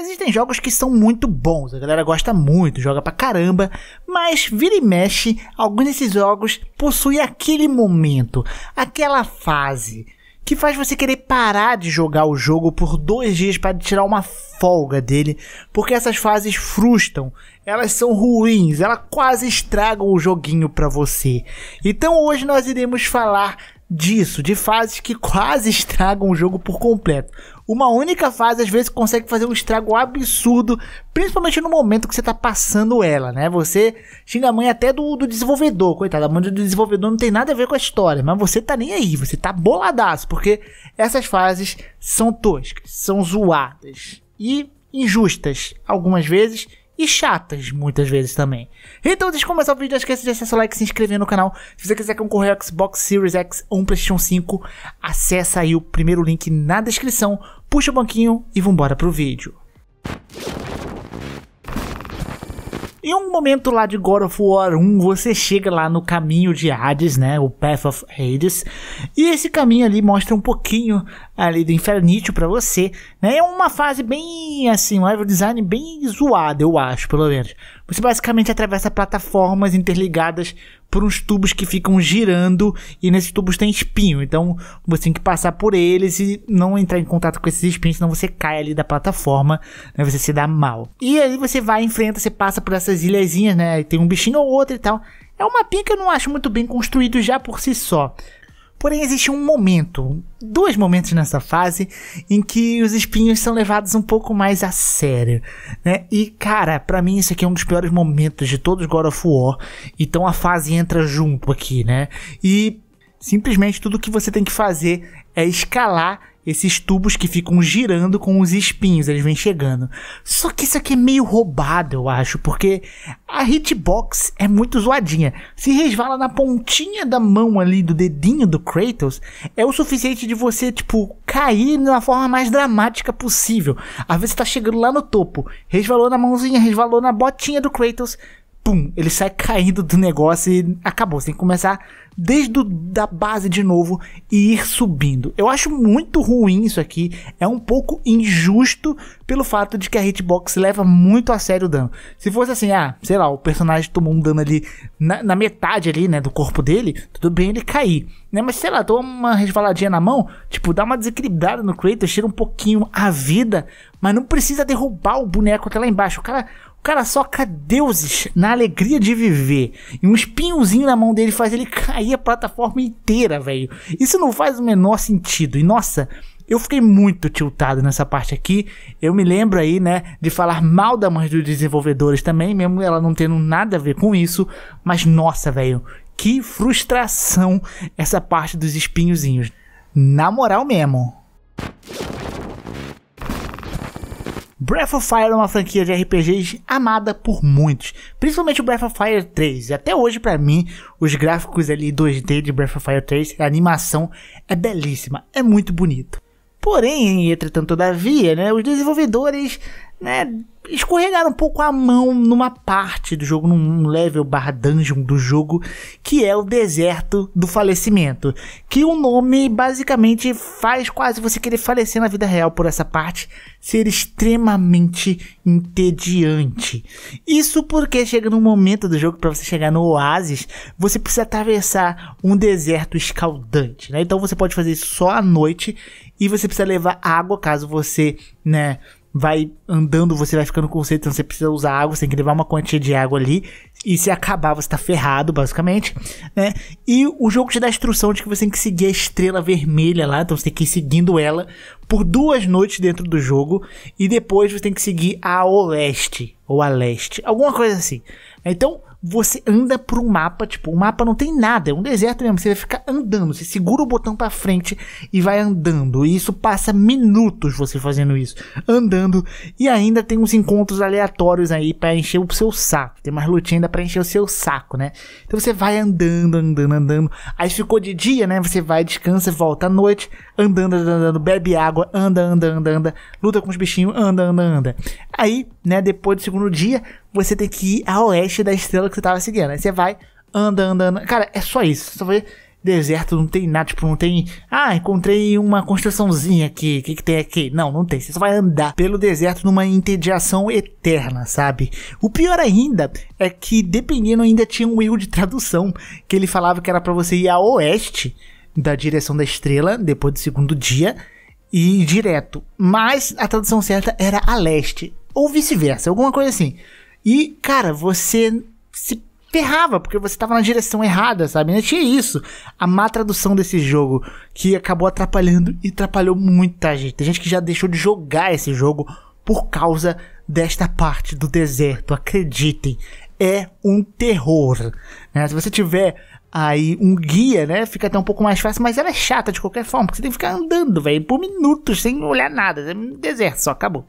Existem jogos que são muito bons, a galera gosta muito, joga pra caramba, mas vira e mexe, alguns desses jogos possuem aquele momento, aquela fase, que faz você querer parar de jogar o jogo por dois dias para tirar uma folga dele, porque essas fases frustram, elas são ruins, elas quase estragam o joguinho para você. Então hoje nós iremos falar disso, de fases que quase estragam o jogo por completo. Uma única fase às vezes consegue fazer um estrago absurdo, principalmente no momento que você está passando ela, né? Você xinga a mãe até do, do desenvolvedor, coitado, a mãe do desenvolvedor não tem nada a ver com a história, mas você tá nem aí, você tá boladaço, porque essas fases são toscas, são zoadas e injustas algumas vezes e chatas muitas vezes também. Então, antes de começar o vídeo, não esqueça de acessar o like e se inscrever no canal. Se você quiser concorrer ao Xbox Series X ou um PlayStation 5, acessa aí o primeiro link na descrição, puxa o banquinho e vambora pro vídeo. Em um momento lá de God of War 1, você chega lá no caminho de Hades, né? O Path of Hades. E esse caminho ali mostra um pouquinho ali do Infernitio para você, né? É uma fase bem assim, um level design bem zoado, eu acho, pelo menos. Você basicamente atravessa plataformas interligadas por uns tubos que ficam girando e nesses tubos tem espinho. Então você tem que passar por eles e não entrar em contato com esses espinhos, senão você cai ali da plataforma, né? Você se dá mal. E aí você vai, enfrenta, você passa por essas ilhazinhas, né? E tem um bichinho ou outro e tal. É um mapinha que eu não acho muito bem construído já por si só. Porém, existe um momento, dois momentos nessa fase, em que os espinhos são levados um pouco mais a sério, né? E, cara, para mim isso aqui é um dos piores momentos de todos God of War, então a fase entra junto aqui, né? E simplesmente tudo que você tem que fazer é escalar esses tubos que ficam girando com os espinhos, eles vêm chegando. Só que isso aqui é meio roubado, eu acho, porque a hitbox é muito zoadinha. Se resvala na pontinha da mão ali, do dedinho do Kratos, é o suficiente de você, tipo, cair na forma mais dramática possível. Às vezes você tá chegando lá no topo, resvalou na mãozinha, resvalou na botinha do Kratos, pum, ele sai caindo do negócio e acabou. Você tem que começar desde da base de novo e ir subindo. Eu acho muito ruim isso aqui, é um pouco injusto pelo fato de que a hitbox leva muito a sério o dano. Se fosse assim, ah, sei lá, o personagem tomou um dano ali na, na metade ali, né, do corpo dele, tudo bem ele cair, né, mas sei lá, toma uma resvaladinha na mão, tipo, dá uma desequilibrada no Kratos, tira um pouquinho a vida, mas não precisa derrubar o boneco até lá embaixo. O cara o cara soca deuses na alegria de viver. E um espinhozinho na mão dele faz ele cair a plataforma inteira, velho. Isso não faz o menor sentido. E nossa, eu fiquei muito tiltado nessa parte aqui. Eu me lembro aí, né, de falar mal da mãe dos desenvolvedores também, mesmo ela não tendo nada a ver com isso. Mas nossa, velho, que frustração essa parte dos espinhozinhos. Na moral mesmo. Breath of Fire é uma franquia de RPGs amada por muitos, principalmente o Breath of Fire 3. E até hoje, para mim, os gráficos ali 2D de Breath of Fire 3, a animação é belíssima, é muito bonito. Porém, entretanto, todavia, né, os desenvolvedores né, escorregaram um pouco a mão numa parte do jogo, num level barra dungeon do jogo, que é o deserto do falecimento. Que o nome basicamente faz quase você querer falecer na vida real por essa parte ser extremamente entediante. Isso porque chega num momento do jogo para você chegar no oásis, você precisa atravessar um deserto escaldante, né? Então você pode fazer isso só à noite e você precisa levar água caso você, né, vai andando, você vai ficando com sede, então você precisa usar água, você tem que levar uma quantia de água ali. E se acabar, você tá ferrado, basicamente, né? E o jogo te dá a instrução de que você tem que seguir a estrela vermelha lá, então você tem que ir seguindo ela por duas noites dentro do jogo. E depois você tem que seguir a oeste, ou a leste, alguma coisa assim. Né? Então, você anda por um mapa, tipo, o mapa não tem nada, é um deserto mesmo, você vai ficar andando, você segura o botão para frente e vai andando, e isso passa minutos você fazendo isso, andando, e ainda tem uns encontros aleatórios aí para encher o seu saco, tem mais lutinha ainda pra encher o seu saco, né? Então você vai andando, andando, andando, aí ficou de dia, né, você vai, descansa, volta à noite, andando, andando, andando bebe água, anda, anda, anda, anda, luta com os bichinhos, anda, anda, anda. Aí, né, depois do segundo dia, você tem que ir a oeste da estrela que você tava seguindo. Aí você vai, anda, anda, anda. Cara, é só isso. Só vai deserto, não tem nada, tipo, não tem. Ah, encontrei uma construçãozinha aqui, o que, que tem aqui? Não, não tem. Você só vai andar pelo deserto numa interdição eterna, sabe? O pior ainda é que, dependendo, ainda tinha um erro de tradução, que ele falava que era para você ir a oeste da direção da estrela, depois do segundo dia, e ir direto. Mas a tradução certa era a leste, ou vice-versa, alguma coisa assim. E, cara, você se ferrava, porque você tava na direção errada, sabe? Não tinha isso. A má tradução desse jogo, que acabou atrapalhando e atrapalhou muita gente. Tem gente que já deixou de jogar esse jogo por causa desta parte do deserto. Acreditem, é um terror. Né? Se você tiver aí um guia, né? Fica até um pouco mais fácil, mas ela é chata de qualquer forma, porque você tem que ficar andando, velho, por minutos sem olhar nada. É um deserto só, acabou.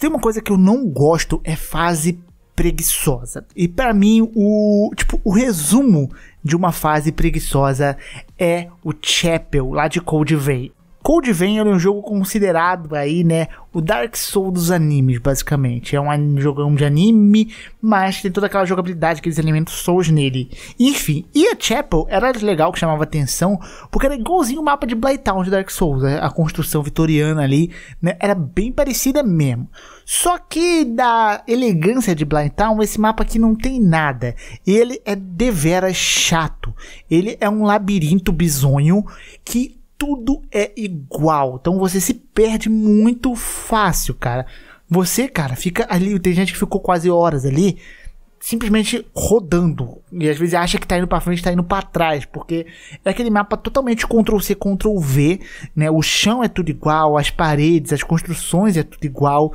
Se tem uma coisa que eu não gosto é fase preguiçosa. E para mim o, tipo, o resumo de uma fase preguiçosa é o Chapel lá de Cold Vein. Cold Vein era um jogo considerado aí, né, o Dark Souls dos animes, basicamente. É um jogão de anime, mas tem toda aquela jogabilidade, aqueles elementos Souls nele. Enfim, e a Chapel era legal, que chamava atenção, porque era igualzinho o mapa de Blighttown de Dark Souls, né? a construção vitoriana ali, né, era bem parecida mesmo. Só que da elegância de Blighttown, esse mapa aqui não tem nada. Ele é deveras chato. Ele é um labirinto bizonho que tudo é igual. Então você se perde muito fácil, cara. Você, cara, fica ali. Tem gente que ficou quase horas ali, simplesmente rodando. E às vezes acha que tá indo pra frente, tá indo pra trás. Porque é aquele mapa totalmente Ctrl-C, Ctrl-V, né? O chão é tudo igual, as paredes, as construções é tudo igual.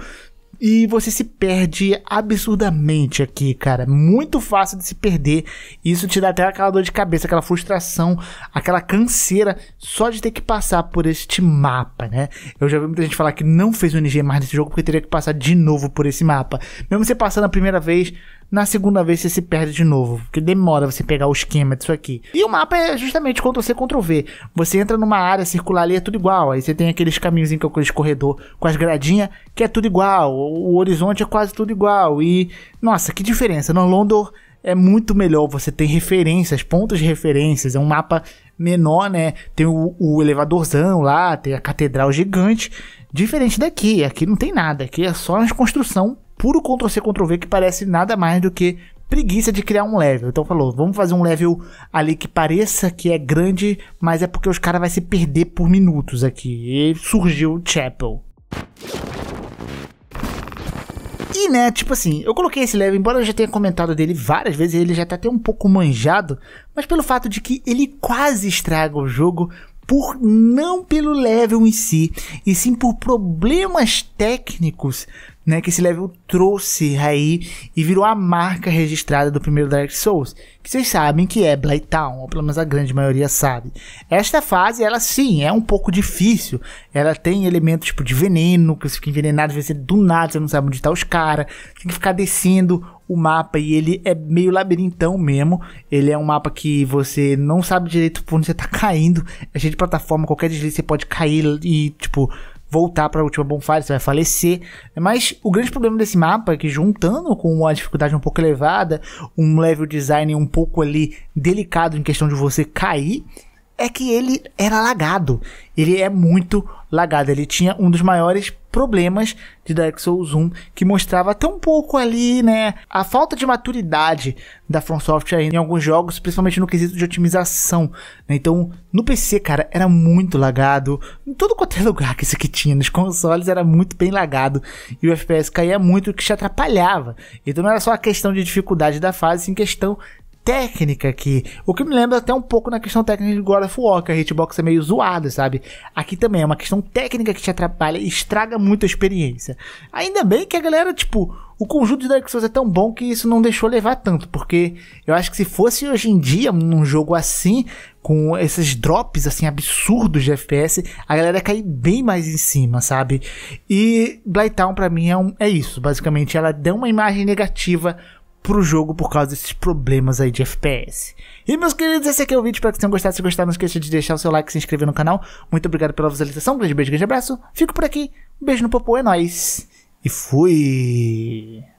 E você se perde absurdamente aqui, cara. Muito fácil de se perder. Isso te dá até aquela dor de cabeça, aquela frustração, aquela canseira só de ter que passar por este mapa, né? Eu já vi muita gente falar que não fez o NG mais nesse jogo porque teria que passar de novo por esse mapa. Mesmo você passando a primeira vez, na segunda vez você se perde de novo, porque demora você pegar o esquema disso aqui. E o mapa é justamente Ctrl C, Ctrl V. Você entra numa área circular ali, é tudo igual. Aí você tem aqueles caminhos em que aqueles corredor com as gradinhas, que é tudo igual. O horizonte é quase tudo igual. E, nossa, que diferença. No Londor é muito melhor, você tem referências, pontos de referências, é um mapa menor, né? Tem o, o elevadorzão lá, tem a catedral gigante, diferente daqui, aqui não tem nada, aqui é só uma construção puro Ctrl-C, Ctrl-V que parece nada mais do que preguiça de criar um level. Então falou, vamos fazer um level ali que pareça que é grande, mas é porque os caras vai se perder por minutos aqui. E surgiu Chapel. E né, tipo assim, eu coloquei esse level, embora eu já tenha comentado dele várias vezes, ele já tá até um pouco manjado, mas pelo fato de que ele quase estraga o jogo, por não pelo level em si, e sim por problemas técnicos, né, que esse level trouxe aí e virou a marca registrada do primeiro Dark Souls, que vocês sabem que é Blight Town, ou pelo menos a grande maioria sabe. Esta fase, ela sim, é um pouco difícil, ela tem elementos tipo de veneno, que você fica envenenado, você do nada, você não sabe onde está os caras, tem que ficar descendo o mapa e ele é meio labirintão mesmo. Ele é um mapa que você não sabe direito por onde você tá caindo. É cheio de plataforma, qualquer deslize você pode cair e, tipo, voltar para a última bonfire, você vai falecer. Mas o grande problema desse mapa é que juntando com uma dificuldade um pouco elevada, um level design um pouco ali delicado em questão de você cair, é que ele era lagado. Ele é muito lagado. Ele tinha um dos maiores problemas de Dark Souls 1, que mostrava até um pouco ali, né, a falta de maturidade da From Software em alguns jogos, principalmente no quesito de otimização. Né? Então, no PC, cara, era muito lagado. Em todo qualquer é lugar que isso aqui tinha, nos consoles era muito bem lagado. E o FPS caía muito, o que te atrapalhava. Então não era só a questão de dificuldade da fase, em questão técnica aqui. O que me lembra até um pouco na questão técnica de God of War, que a hitbox é meio zoada, sabe? Aqui também é uma questão técnica que te atrapalha e estraga muito a experiência. Ainda bem que a galera, tipo, o conjunto de Dark Souls é tão bom que isso não deixou levar tanto, porque eu acho que se fosse hoje em dia num jogo assim, com esses drops assim absurdos de FPS, a galera cai bem mais em cima, sabe? E Town, para mim é, um, é isso, basicamente ela deu uma imagem negativa pro jogo por causa desses problemas aí de FPS. E meus queridos, esse aqui é o vídeo. Espero que vocês tenham gostado. Se gostaram, não esqueça de deixar o seu like e se inscrever no canal. Muito obrigado pela visualização. Um grande beijo, grande abraço. Fico por aqui. Um beijo no popô, é nóis. E fui!